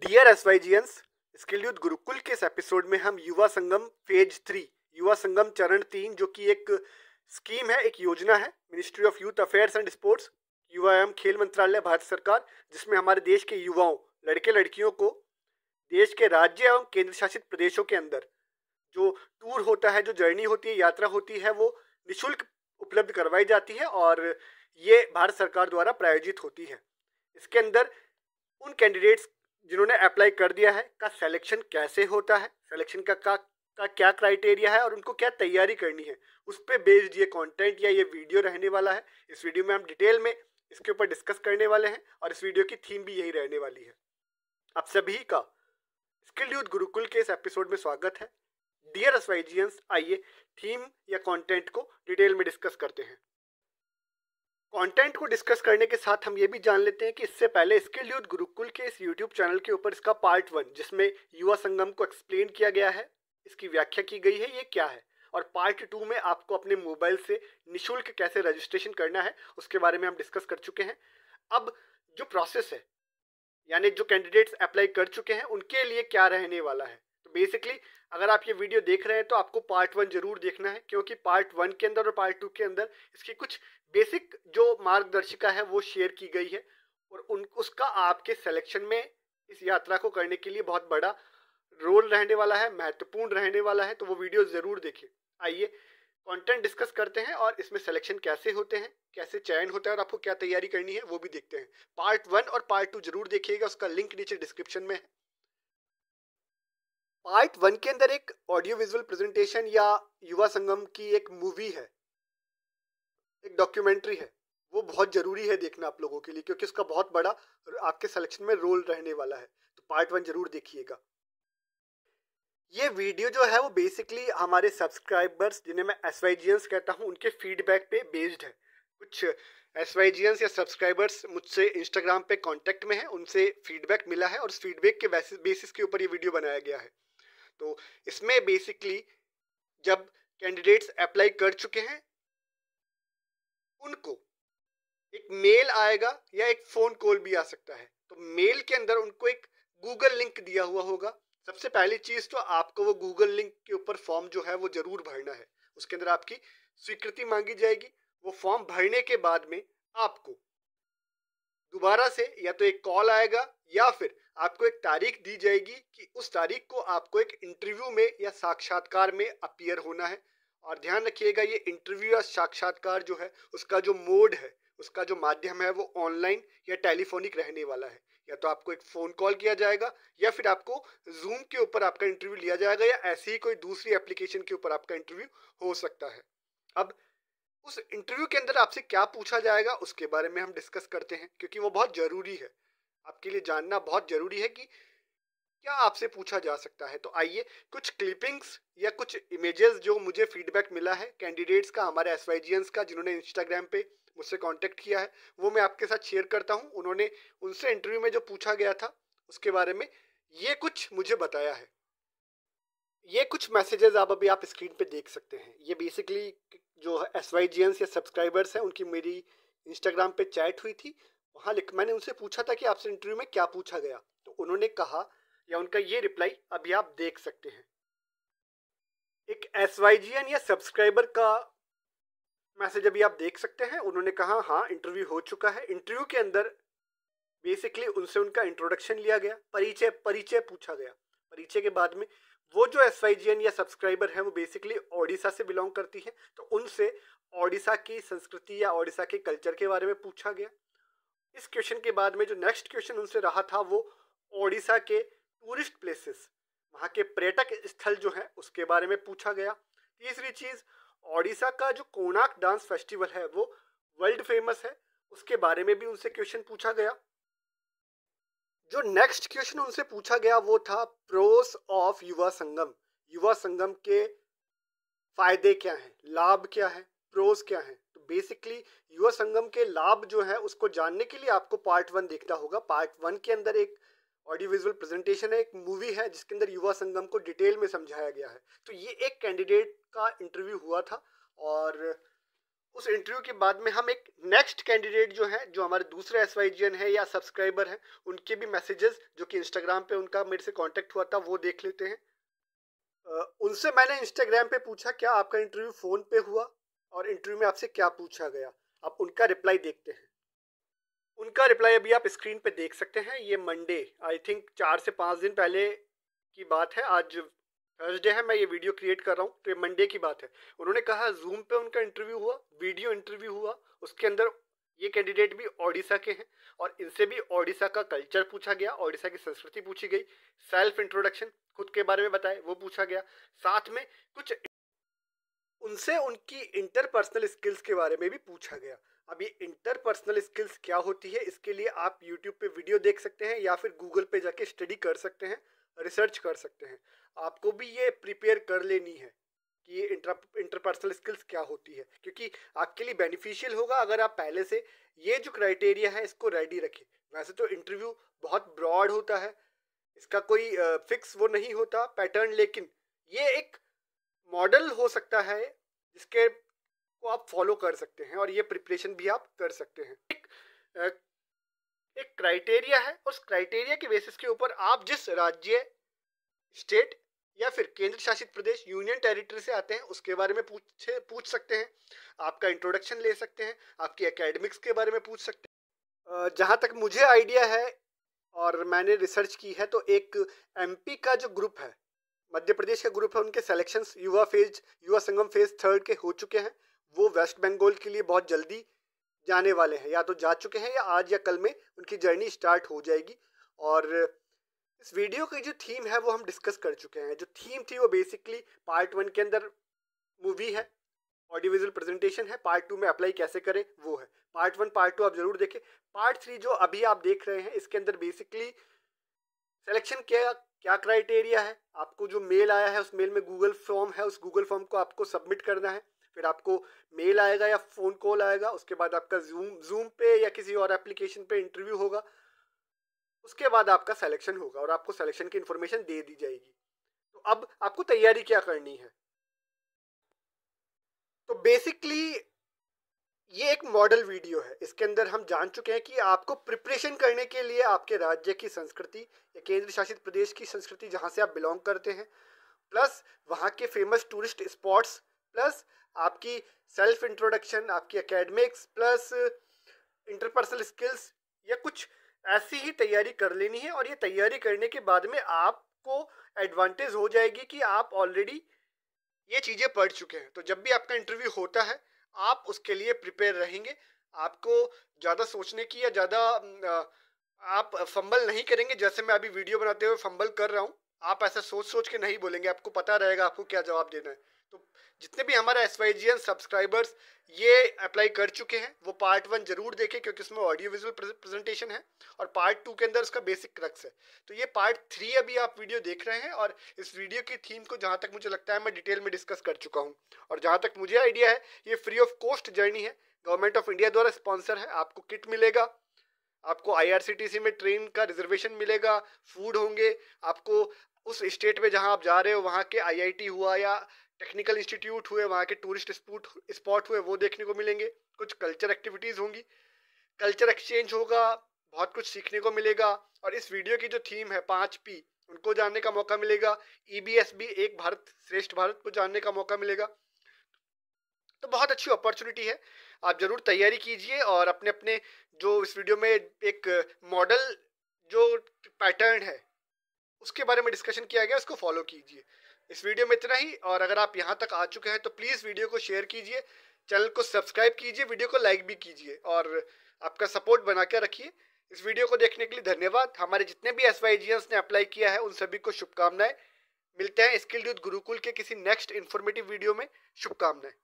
dear dears skill youth Gurukul के इस episode में हम युवा संगम फेज थ्री युवा संगम चरण तीन जो कि एक स्कीम है एक योजना है ministry of youth affairs and sports युवा एवं खेल मंत्रालय भारत सरकार जिसमें हमारे देश के युवाओं लड़के लड़कियों को देश के राज्य एवं केंद्र शासित प्रदेशों के अंदर जो टूर होता है जो जर्नी होती है यात्रा होती है वो निशुल्क उपलब्ध करवाई जाती है और ये भारत सरकार द्वारा प्रायोजित होती है इसके अंदर उन कैंडिडेट्स जिन्होंने अप्लाई कर दिया है का सिलेक्शन कैसे होता है सिलेक्शन का, का का क्या क्राइटेरिया है और उनको क्या तैयारी करनी है उस पर बेस्ड ये कंटेंट या ये वीडियो रहने वाला है इस वीडियो में हम डिटेल में इसके ऊपर डिस्कस करने वाले हैं और इस वीडियो की थीम भी यही रहने वाली है आप सभी का स्किल्ड यूथ गुरुकुल के इस एपिसोड में स्वागत है डियर एस आइए थीम या कॉन्टेंट को डिटेल में डिस्कस करते हैं कंटेंट को डिस्कस करने के साथ हम ये भी जान लेते हैं कि इससे पहले स्किल यूथ गुरुकुल के इस यूट्यूब चैनल के ऊपर इसका पार्ट वन जिसमें युवा संगम को एक्सप्लेन किया गया है इसकी व्याख्या की गई है ये क्या है और पार्ट टू में आपको अपने मोबाइल से निशुल्क कैसे रजिस्ट्रेशन करना है उसके बारे में हम डिस्कस कर चुके हैं अब जो प्रोसेस है यानी जो कैंडिडेट्स अप्लाई कर चुके हैं उनके लिए क्या रहने वाला है बेसिकली अगर आप ये वीडियो देख रहे हैं तो आपको पार्ट वन जरूर देखना है क्योंकि पार्ट वन के अंदर और पार्ट टू के अंदर इसकी कुछ बेसिक जो मार्गदर्शिका है वो शेयर की गई है और उन उसका आपके सिलेक्शन में इस यात्रा को करने के लिए बहुत बड़ा रोल रहने वाला है महत्वपूर्ण रहने वाला है तो वो वीडियो ज़रूर देखें आइए कंटेंट डिस्कस करते हैं और इसमें सिलेक्शन कैसे होते हैं कैसे चयन होता है और आपको क्या तैयारी करनी है वो भी देखते हैं पार्ट वन और पार्ट टू जरूर देखिएगा उसका लिंक नीचे डिस्क्रिप्शन में है पार्ट वन के अंदर एक ऑडियो विजुअल प्रेजेंटेशन या युवा संगम की एक मूवी है एक डॉक्यूमेंट्री है वो बहुत ज़रूरी है देखना आप लोगों के लिए क्योंकि उसका बहुत बड़ा आपके सिलेक्शन में रोल रहने वाला है तो पार्ट वन जरूर देखिएगा ये वीडियो जो है वो बेसिकली हमारे सब्सक्राइबर्स जिन्हें मैं एस वाई कहता हूँ उनके फीडबैक पे बेस्ड है कुछ एस वाई या सब्सक्राइबर्स मुझसे इंस्टाग्राम पे कांटेक्ट में हैं उनसे फीडबैक मिला है और उस फीडबैक के बेसिस के ऊपर ये वीडियो बनाया गया है तो इसमें बेसिकली जब कैंडिडेट्स अप्लाई कर चुके हैं उनको एक मेल आएगा या एक फ़ोन कॉल भी आ सकता है तो मेल के अंदर उनको एक गूगल लिंक दिया हुआ होगा सबसे पहली चीज़ तो आपको वो गूगल लिंक के ऊपर फॉर्म जो है वो ज़रूर भरना है उसके अंदर आपकी स्वीकृति मांगी जाएगी वो फॉर्म भरने के बाद में आपको दोबारा से या तो एक कॉल आएगा या फिर आपको एक तारीख दी जाएगी कि उस तारीख को आपको एक इंटरव्यू में या साक्षात्कार में अपियर होना है और ध्यान रखिएगा ये इंटरव्यू या साक्षात्कार जो है उसका जो मोड है उसका जो माध्यम है वो ऑनलाइन या टेलीफोनिक रहने वाला है या तो आपको एक फ़ोन कॉल किया जाएगा या फिर आपको जूम के ऊपर आपका इंटरव्यू लिया जाएगा या ऐसे ही कोई दूसरी एप्लीकेशन के ऊपर आपका इंटरव्यू हो सकता है अब उस इंटरव्यू के अंदर आपसे क्या पूछा जाएगा उसके बारे में हम डिस्कस करते हैं क्योंकि वो बहुत ज़रूरी है आपके लिए जानना बहुत ज़रूरी है कि क्या आपसे पूछा जा सकता है तो आइए कुछ क्लिपिंग्स या कुछ इमेजेस जो मुझे फीडबैक मिला है कैंडिडेट्स का हमारे एस का जिन्होंने इंस्टाग्राम पे मुझसे कांटेक्ट किया है वो मैं आपके साथ शेयर करता हूँ उन्होंने उनसे इंटरव्यू में जो पूछा गया था उसके बारे में ये कुछ मुझे बताया है ये कुछ मैसेजेस आप अभी आप स्क्रीन पे देख सकते हैं ये बेसिकली जो एस वाई या सब्सक्राइबर्स हैं उनकी मेरी इंस्टाग्राम पे चैट हुई थी वहां लिख मैंने उनसे पूछा था कि आपसे इंटरव्यू में क्या पूछा गया तो उन्होंने कहा या उनका ये रिप्लाई अभी आप देख सकते हैं एक एस या सब्सक्राइबर का मैसेज अभी आप देख सकते हैं उन्होंने कहा हाँ इंटरव्यू हो चुका है इंटरव्यू के अंदर बेसिकली उनसे उनका इंट्रोडक्शन लिया गया परिचय परिचय पूछा गया परिचय के बाद में वो जो एस या सब्सक्राइबर है वो बेसिकली ओडिशा से बिलोंग करती है तो उनसे ओडिशा की संस्कृति या ओडिशा के कल्चर के बारे में पूछा गया इस क्वेश्चन के बाद में जो नेक्स्ट क्वेश्चन उनसे रहा था वो ओडिशा के टूरिस्ट प्लेसेस वहाँ के पर्यटक स्थल जो है उसके बारे में पूछा गया तीसरी चीज़ ओडिशा का जो कोणार्क डांस फेस्टिवल है वो वर्ल्ड फेमस है उसके बारे में भी उनसे क्वेश्चन पूछा गया जो नेक्स्ट क्वेश्चन उनसे पूछा गया वो था प्रोस ऑफ युवा संगम युवा संगम के फायदे क्या हैं लाभ क्या है प्रोस क्या है बेसिकली युवा संगम के लाभ जो है उसको जानने के लिए आपको पार्ट वन देखना होगा पार्ट वन के अंदर एक ऑडियो विजुअल प्रेजेंटेशन है एक मूवी है जिसके अंदर युवा संगम को डिटेल में समझाया गया है तो ये एक कैंडिडेट का इंटरव्यू हुआ था और उस इंटरव्यू के बाद में हम एक नेक्स्ट कैंडिडेट जो है जो हमारे दूसरे एस वाई जी एन है या सब्सक्राइबर हैं उनके भी मैसेजेस जो कि इंस्टाग्राम पे उनका मेरे से कांटेक्ट हुआ था वो देख लेते हैं उनसे मैंने इंस्टाग्राम पे पूछा क्या आपका इंटरव्यू फ़ोन पे हुआ और इंटरव्यू में आपसे क्या पूछा गया आप उनका रिप्लाई देखते हैं उनका रिप्लाई अभी आप स्क्रीन पे देख सकते हैं ये मंडे आई थिंक चार से पाँच दिन पहले की बात है आज थर्सडे है मैं ये वीडियो क्रिएट कर रहा हूँ तो ये मंडे की बात है उन्होंने कहा जूम पे उनका इंटरव्यू हुआ वीडियो इंटरव्यू हुआ उसके अंदर ये कैंडिडेट भी ओडिशा के हैं और इनसे भी ओडिशा का कल्चर पूछा गया ओडिशा की संस्कृति पूछी गई सेल्फ इंट्रोडक्शन खुद के बारे में बताए वो पूछा गया साथ में कुछ उनसे उनकी इंटरपर्सनल स्किल्स के बारे में भी पूछा गया अब ये इंटरपर्सनल स्किल्स क्या होती है इसके लिए आप यूट्यूब पे वीडियो देख सकते हैं या फिर गूगल पे जाके स्टडी कर सकते हैं रिसर्च कर सकते हैं आपको भी ये प्रिपेयर कर लेनी है कि ये इंटर इंटरपर्सनल स्किल्स क्या होती है क्योंकि आपके लिए बेनिफिशियल होगा अगर आप पहले से ये जो क्राइटेरिया है इसको रेडी रखें वैसे तो इंटरव्यू बहुत ब्रॉड होता है इसका कोई फिक्स वो नहीं होता पैटर्न लेकिन ये एक मॉडल हो सकता है जिसके को आप फॉलो कर सकते हैं और ये प्रिपरेशन भी आप कर सकते हैं एक एक क्राइटेरिया है उस क्राइटेरिया के बेसिस के ऊपर आप जिस राज्य स्टेट या फिर केंद्र शासित प्रदेश यूनियन टेरिटरी से आते हैं उसके बारे में पूछ पूछ सकते हैं आपका इंट्रोडक्शन ले सकते हैं आपकी एकेडमिक्स के बारे में पूछ सकते हैं जहाँ तक मुझे आइडिया है और मैंने रिसर्च की है तो एक एमपी का जो ग्रुप है मध्य प्रदेश का ग्रुप है उनके सेलेक्शन युवा फेज युवा संगम फेज थर्ड के हो चुके हैं वो वेस्ट बंगाल के लिए बहुत जल्दी जाने वाले हैं या तो जा चुके हैं या आज या कल में उनकी जर्नी स्टार्ट हो जाएगी और इस वीडियो की जो थीम है वो हम डिस्कस कर चुके हैं जो थीम थी वो बेसिकली पार्ट वन के अंदर मूवी है ऑडियो विजुअल प्रेजेंटेशन है पार्ट टू में अप्लाई कैसे करें वो है पार्ट वन पार्ट टू आप ज़रूर देखें पार्ट थ्री जो अभी आप देख रहे हैं इसके अंदर बेसिकली सेलेक्शन क्या क्या क्राइटेरिया है आपको जो मेल आया है उस मेल में गूगल फॉर्म है उस गूगल फॉर्म को आपको सबमिट करना है फिर आपको मेल आएगा या फ़ोन कॉल आएगा उसके बाद आपका जूम जूम पे या किसी और एप्लीकेशन पे इंटरव्यू होगा उसके बाद आपका सिलेक्शन होगा और आपको सिलेक्शन की इन्फॉर्मेशन दे दी जाएगी तो अब आपको तैयारी क्या करनी है तो बेसिकली ये एक मॉडल वीडियो है इसके अंदर हम जान चुके हैं कि आपको प्रिपरेशन करने के लिए आपके राज्य की संस्कृति या केंद्र शासित प्रदेश की संस्कृति जहाँ से आप बिलोंग करते हैं प्लस वहाँ के फेमस टूरिस्ट स्पॉट्स प्लस आपकी सेल्फ इंट्रोडक्शन आपकी एकेडमिक्स प्लस इंटरपर्सनल स्किल्स या कुछ ऐसी ही तैयारी कर लेनी है और ये तैयारी करने के बाद में आपको एडवांटेज हो जाएगी कि आप ऑलरेडी ये चीज़ें पढ़ चुके हैं तो जब भी आपका इंटरव्यू होता है आप उसके लिए प्रिपेयर रहेंगे आपको ज़्यादा सोचने की या ज़्यादा आप फंबल नहीं करेंगे जैसे मैं अभी वीडियो बनाते हुए फंबल कर रहा हूँ आप ऐसा सोच सोच के नहीं बोलेंगे आपको पता रहेगा आपको क्या जवाब देना है तो जितने भी हमारे S Y G N subscribers ये अप्लाई कर चुके हैं वो पार्ट वन जरूर देखें क्योंकि उसमें ऑडियो विजुअल प्रेजेंटेशन है और पार्ट टू के अंदर उसका बेसिक रक्स है तो ये पार्ट थ्री अभी आप वीडियो देख रहे हैं और इस वीडियो की थीम को जहाँ तक मुझे लगता है मैं डिटेल में डिस्कस कर चुका हूँ और जहाँ तक मुझे आइडिया है ये फ्री ऑफ कॉस्ट जर्नी है गवर्नमेंट ऑफ इंडिया द्वारा स्पॉन्सर है आपको किट मिलेगा आपको आईआरसीटीसी में ट्रेन का रिजर्वेशन मिलेगा फूड होंगे आपको उस स्टेट में जहां आप जा रहे हो वहां के आईआईटी हुआ या टेक्निकल इंस्टीट्यूट हुए वहाँ के टूरिस्ट स्पूट स्पॉट हुए वो देखने को मिलेंगे कुछ कल्चर एक्टिविटीज़ होंगी कल्चर एक्सचेंज होगा बहुत कुछ सीखने को मिलेगा और इस वीडियो की जो थीम है पाँच पी उनको जानने का मौका मिलेगा ई बी एस बी एक भारत श्रेष्ठ भारत को जानने का मौका मिलेगा तो बहुत अच्छी अपॉर्चुनिटी है आप ज़रूर तैयारी कीजिए और अपने अपने जो इस वीडियो में एक मॉडल जो पैटर्न है उसके बारे में डिस्कशन किया गया उसको फॉलो कीजिए इस वीडियो में इतना ही और अगर आप यहाँ तक आ चुके हैं तो प्लीज़ वीडियो को शेयर कीजिए चैनल को सब्सक्राइब कीजिए वीडियो को लाइक भी कीजिए और आपका सपोर्ट बना कर रखिए इस वीडियो को देखने के लिए धन्यवाद हमारे जितने भी एस ने अप्लाई किया है उन सभी को शुभकामनाएं मिलते हैं स्किल्ड यूथ गुरुकुल के किसी नेक्स्ट इन्फॉर्मेटिव वीडियो में शुभकामनाएं